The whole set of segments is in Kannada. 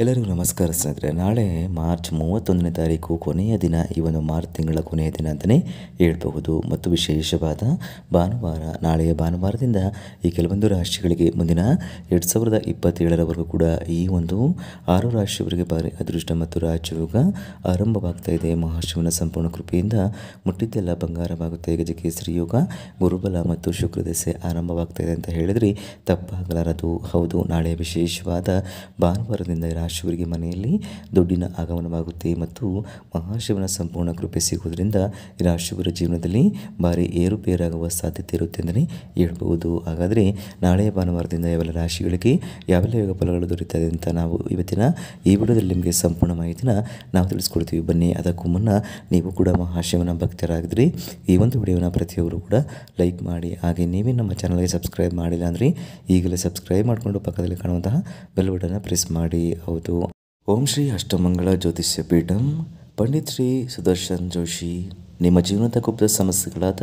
ಎಲ್ಲರಿಗೂ ನಮಸ್ಕಾರ ಸ್ನೇಹಿತರೆ ನಾಳೆ ಮಾರ್ಚ್ ಮೂವತ್ತೊಂದನೇ ತಾರೀಕು ಕೊನೆಯ ದಿನ ಈ ಒಂದು ಮಾರ್ಚ್ ತಿಂಗಳ ಕೊನೆಯ ದಿನ ಅಂತಲೇ ಹೇಳಬಹುದು ಮತ್ತು ವಿಶೇಷವಾದ ಭಾನುವಾರ ನಾಳೆಯ ಭಾನುವಾರದಿಂದ ಈ ಕೆಲವೊಂದು ರಾಶಿಗಳಿಗೆ ಮುಂದಿನ ಎರಡು ಸಾವಿರದ ಇಪ್ಪತ್ತೇಳರವರೆಗೂ ಕೂಡ ಈ ಒಂದು ಆರು ರಾಶಿಯವರಿಗೆ ಭಾರಿ ಅದೃಷ್ಟ ಮತ್ತು ರಾಜಯೋಗ ಆರಂಭವಾಗ್ತಾ ಇದೆ ಮಹಾಶಿವನ ಸಂಪೂರ್ಣ ಕೃಪೆಯಿಂದ ಮುಟ್ಟಿದ್ದೆಲ್ಲ ಬಂಗಾರವಾಗುತ್ತೆ ಗಜಕ್ಕೆ ಸ್ತ್ರೀಯೋಗ ಗುರುಬಲ ಮತ್ತು ಶುಕ್ರದಸೆ ಆರಂಭವಾಗ್ತಾ ಇದೆ ಅಂತ ಹೇಳಿದ್ರೆ ತಪ್ಪಾಗಲಾರದು ಹೌದು ನಾಳೆ ವಿಶೇಷವಾದ ಭಾನುವಾರದಿಂದ ಶಿವರಿಗೆ ಮನೆಯಲ್ಲಿ ದುಡ್ಡಿನ ಆಗಮನವಾಗುತ್ತೆ ಮತ್ತು ಮಹಾಶಿವನ ಸಂಪೂರ್ಣ ಕೃಪೆ ಸಿಗುವುದರಿಂದ ರಾಶಿಯವರ ಜೀವನದಲ್ಲಿ ಭಾರಿ ಏರುಪೇರಾಗುವ ಸಾಧ್ಯತೆ ಇರುತ್ತೆ ಅಂತಲೇ ಹೇಳ್ಬೋದು ಹಾಗಾದರೆ ನಾಳೆಯ ಭಾನುವಾರದಿಂದ ಯಾವೆಲ್ಲ ರಾಶಿಗಳಿಗೆ ಯಾವೆಲ್ಲ ಯೋಗ ಫಲಗಳು ದೊರೆಯುತ್ತದೆ ಅಂತ ನಾವು ಇವತ್ತಿನ ಈ ವಿಡಿಯೋದಲ್ಲಿ ನಿಮಗೆ ಸಂಪೂರ್ಣ ಮಾಹಿತಿನ ನಾವು ತಿಳಿಸ್ಕೊಡ್ತೀವಿ ಬನ್ನಿ ಅದಕ್ಕೂ ಮುನ್ನ ನೀವು ಕೂಡ ಮಹಾಶಿವನ ಭಕ್ತರಾಗಿದ್ರೆ ಈ ಒಂದು ವಿಡಿಯೋನ ಪ್ರತಿಯೊಬ್ಬರು ಕೂಡ ಲೈಕ್ ಮಾಡಿ ಹಾಗೆ ನೀವೇ ನಮ್ಮ ಚಾನಲ್ಗೆ ಸಬ್ಸ್ಕ್ರೈಬ್ ಮಾಡಿಲ್ಲ ಅಂದರೆ ಈಗಲೇ ಸಬ್ಸ್ಕ್ರೈಬ್ ಮಾಡಿಕೊಂಡು ಪಕ್ಕದಲ್ಲಿ ಕಾಣುವಂತಹ ಬೆಲ್ ಬಟನ್ನ ಪ್ರೆಸ್ ಮಾಡಿ ಮಾಡಬಹುದು ಓಂ ಶ್ರೀ ಅಷ್ಟಮಂಗಳ ಜ್ಯೋತಿಷ್ಯ ಪೀಠಂ ಪಂಡಿತ್ ಶ್ರೀ ಸುದರ್ಶನ್ ಜೋಶಿ ನಿಮ್ಮ ಜೀವನದ ಗುಪ್ತ ಸಮಸ್ಯೆಗಳಾದ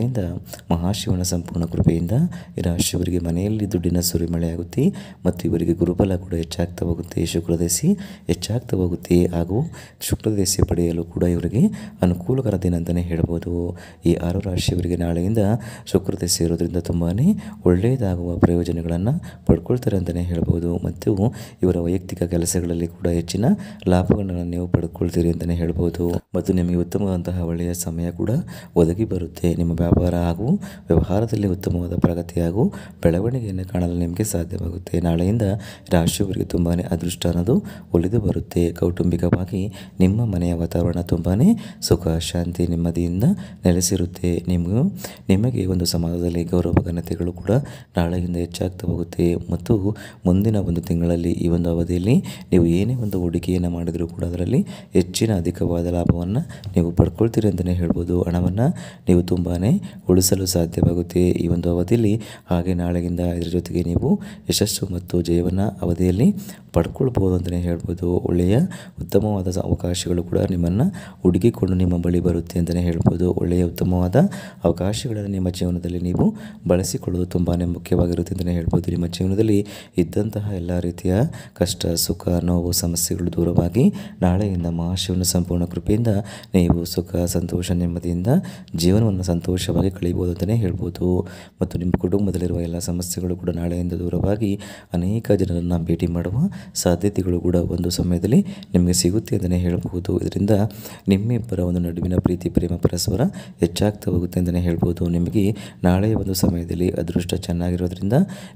ಕೃಪೆಯಿಂದ ಮಹಾಶಿವನ ಸಂಪೂರ್ಣ ಕೃಪೆಯಿಂದ ಈ ರಾಶಿಯವರಿಗೆ ಮನೆಯಲ್ಲಿ ದುಡ್ಡಿನ ಸುರಿಮಳೆಯಾಗುತ್ತೆ ಮತ್ತು ಇವರಿಗೆ ಗುರುಬಲ ಕೂಡ ಹೆಚ್ಚಾಗ್ತಾ ಹೋಗುತ್ತೆ ಶುಕ್ರದಶಿ ಹೆಚ್ಚಾಗ್ತಾ ಹೋಗುತ್ತೆ ಹಾಗೂ ಶುಕ್ರದಶಿ ಪಡೆಯಲು ಕೂಡ ಇವರಿಗೆ ಅನುಕೂಲಕರ ದಿನ ಅಂತಲೇ ಹೇಳ್ಬೋದು ಈ ಆರು ರಾಶಿಯವರಿಗೆ ನಾಳೆಯಿಂದ ಶುಕ್ರದಶಿ ಇರೋದ್ರಿಂದ ತುಂಬಾ ಒಳ್ಳೆಯದಾಗುವ ಪ್ರಯೋಜನಗಳನ್ನು ಪಡ್ಕೊಳ್ತಾರೆ ಅಂತಲೇ ಹೇಳ್ಬೋದು ಮತ್ತು ಇವರ ವೈಯಕ್ತಿಕ ಕೆಲಸಗಳಲ್ಲಿ ಕೂಡ ಹೆಚ್ಚಿನ ಲಾಭಗಳನ್ನು ನೀವು ಪಡ್ಕೊಳ್ತೀರಿ ಅಂತಲೇ ಹೇಳ್ಬೋದು ಮತ್ತು ನಿಮಗೆ ಉತ್ತಮವಾದಂತಹ ಒಳ್ಳೆಯ ಸಮಯ ಕೂಡ ಒದಗಿ ಬರುತ್ತೆ ನಿಮ್ಮ ವ್ಯಾಪಾರ ಹಾಗೂ ವ್ಯವಹಾರದಲ್ಲಿ ಉತ್ತಮವಾದ ಪ್ರಗತಿ ಹಾಗೂ ಬೆಳವಣಿಗೆಯನ್ನು ಕಾಣಲು ನಿಮಗೆ ಸಾಧ್ಯವಾಗುತ್ತೆ ನಾಳೆಯಿಂದ ರಾಶಿಯವರಿಗೆ ತುಂಬಾ ಅದೃಷ್ಟ ಅನ್ನೋದು ಒಲಿದು ಬರುತ್ತೆ ಕೌಟುಂಬಿಕವಾಗಿ ನಿಮ್ಮ ಮನೆಯ ವಾತಾವರಣ ತುಂಬಾ ಸುಖ ಶಾಂತಿ ನೆಮ್ಮದಿಯಿಂದ ನೆಲೆಸಿರುತ್ತೆ ನಿಮಗೂ ನಿಮಗೆ ಒಂದು ಸಮಾಜದಲ್ಲಿ ಗೌರವ ಘನತೆಗಳು ಕೂಡ ನಾಳೆಯಿಂದ ಹೆಚ್ಚಾಗ್ತಾ ಹೋಗುತ್ತೆ ಮತ್ತು ಮುಂದಿನ ಒಂದು ತಿಂಗಳಲ್ಲಿ ಈ ಒಂದು ಅವಧಿಯಲ್ಲಿ ನೀವು ಏನೇ ಒಂದು ಹೂಡಿಕೆಯನ್ನು ಮಾಡಿದರೂ ಕೂಡ ಅದರಲ್ಲಿ ಹೆಚ್ಚಿನ ಅಧಿಕವಾದ ಲಾಭವನ್ನು ನೀವು ಪಡ್ಕೊಳ್ತೀರಿ ಅಂತಲೇ ಹೇಳ್ಬೋದು ಹಣವನ್ನು ನೀವು ತುಂಬಾ ಉಳಿಸಲು ಸಾಧ್ಯವಾಗುತ್ತೆ ಈ ಒಂದು ಅವಧಿಯಲ್ಲಿ ಹಾಗೆ ನಾಳೆಯಿಂದ ಇದರ ಜೊತೆಗೆ ನೀವು ಯಶಸ್ಸು ಮತ್ತು ಜೀವನ ಅವಧಿಯಲ್ಲಿ ಪಡ್ಕೊಳ್ಬೋದು ಅಂತಲೇ ಹೇಳ್ಬೋದು ಒಳ್ಳೆಯ ಉತ್ತಮವಾದ ಅವಕಾಶಗಳು ಕೂಡ ನಿಮ್ಮನ್ನು ಹುಡುಗಿಕೊಂಡು ನಿಮ್ಮ ಬಳಿ ಬರುತ್ತೆ ಅಂತಲೇ ಹೇಳ್ಬೋದು ಒಳ್ಳೆಯ ಉತ್ತಮವಾದ ಅವಕಾಶಗಳನ್ನು ನಿಮ್ಮ ಜೀವನದಲ್ಲಿ ನೀವು ಬಳಸಿಕೊಳ್ಳೋದು ತುಂಬಾ ಮುಖ್ಯವಾಗಿರುತ್ತೆ ಅಂತಲೇ ಹೇಳ್ಬೋದು ನಿಮ್ಮ ಜೀವನದಲ್ಲಿ ಇದ್ದಂತಹ ಎಲ್ಲ ರೀತಿಯ ಕಷ್ಟ ಸುಖ ನೋವು ಸಮಸ್ಯೆಗಳು ದೂರವಾಗಿ ನಾಳೆಯಿಂದ ಮಹಾಶಿವನ ಸಂಪೂರ್ಣ ಕೃಪೆಯಿಂದ ನೀವು ಸುಖ ಸಂತೋಷ ನೆಮ್ಮದಿಯಿಂದ ಜೀವನವನ್ನು ಸಂತೋಷವಾಗಿ ಕಳೆಯಬಹುದು ಅಂತಲೇ ಹೇಳ್ಬೋದು ಮತ್ತು ನಿಮ್ಮ ಕುಟುಂಬದಲ್ಲಿರುವ ಎಲ್ಲ ಸಮಸ್ಯೆಗಳು ಕೂಡ ನಾಳೆಯಿಂದ ದೂರವಾಗಿ ಅನೇಕ ಜನರನ್ನು ಭೇಟಿ ಮಾಡುವ ಸಾಧ್ಯತೆಗಳು ಕೂಡ ಒಂದು ಸಮಯದಲ್ಲಿ ನಿಮಗೆ ಸಿಗುತ್ತೆ ಅಂತಲೇ ಹೇಳಬಹುದು ಇದರಿಂದ ನಿಮ್ಮಿಬ್ಬರ ಒಂದು ನಡುವಿನ ಪ್ರೀತಿ ಪ್ರೇಮ ಪರಸ್ಪರ ಹೆಚ್ಚಾಗ್ತಾ ಹೋಗುತ್ತೆ ಅಂತಲೇ ಹೇಳ್ಬೋದು ನಿಮಗೆ ನಾಳೆ ಒಂದು ಸಮಯದಲ್ಲಿ ಅದೃಷ್ಟ ಚೆನ್ನಾಗಿರೋದ್ರಿಂದ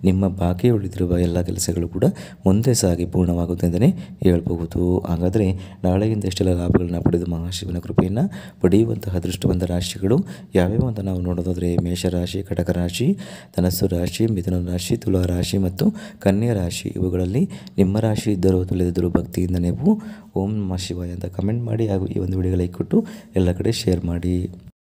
ನಿಮ್ಮ ಬಾಕಿ ಉಳಿದಿರುವ ಎಲ್ಲ ಕೆಲಸಗಳು ಕೂಡ ಮುಂದೆ ಸಾಗಿ ಪೂರ್ಣವಾಗುತ್ತೆ ಅಂತಲೇ ಹೇಳ್ಬಹುದು ಹಾಗಾದರೆ ನಾಳೆಯಿಂದ ಎಷ್ಟೆಲ್ಲ ಲಾಭಗಳನ್ನು ಪಡೆದು ಮಹಾಶಿವನ ಕೃಪೆಯನ್ನು ಪಡೆಯುವಂತಹ ಅದೃಷ್ಟವಂತ ರಾಶಿಗಳು ಯಾವ್ಯಾವ ಅಂತ ನಾವು ನೋಡೋದಾದರೆ ಮೇಷರಾಶಿ ಕಟಕ ರಾಶಿ ಧನಸ್ಸು ರಾಶಿ ಮಿಥುನ ರಾಶಿ ತುಲಾ ರಾಶಿ ಮತ್ತು ಕನ್ಯಾ ರಾಶಿ ಇವುಗಳಲ್ಲಿ ನಿಮ್ಮ ರಾಶಿ ಇದ್ದರೂ ತಿಳಿದಿದ್ದರೂ ಭಕ್ತಿಯಿಂದ ನೀವು ಓಂ ನಮಃ ಶಿವಾಯ ಅಂತ ಕಮೆಂಟ್ ಮಾಡಿ ಹಾಗೂ ಈ ಒಂದು ವಿಡಿಯೋ ಲೈಕ್ ಕೊಟ್ಟು ಎಲ್ಲ ಕಡೆ ಶೇರ್ ಮಾಡಿ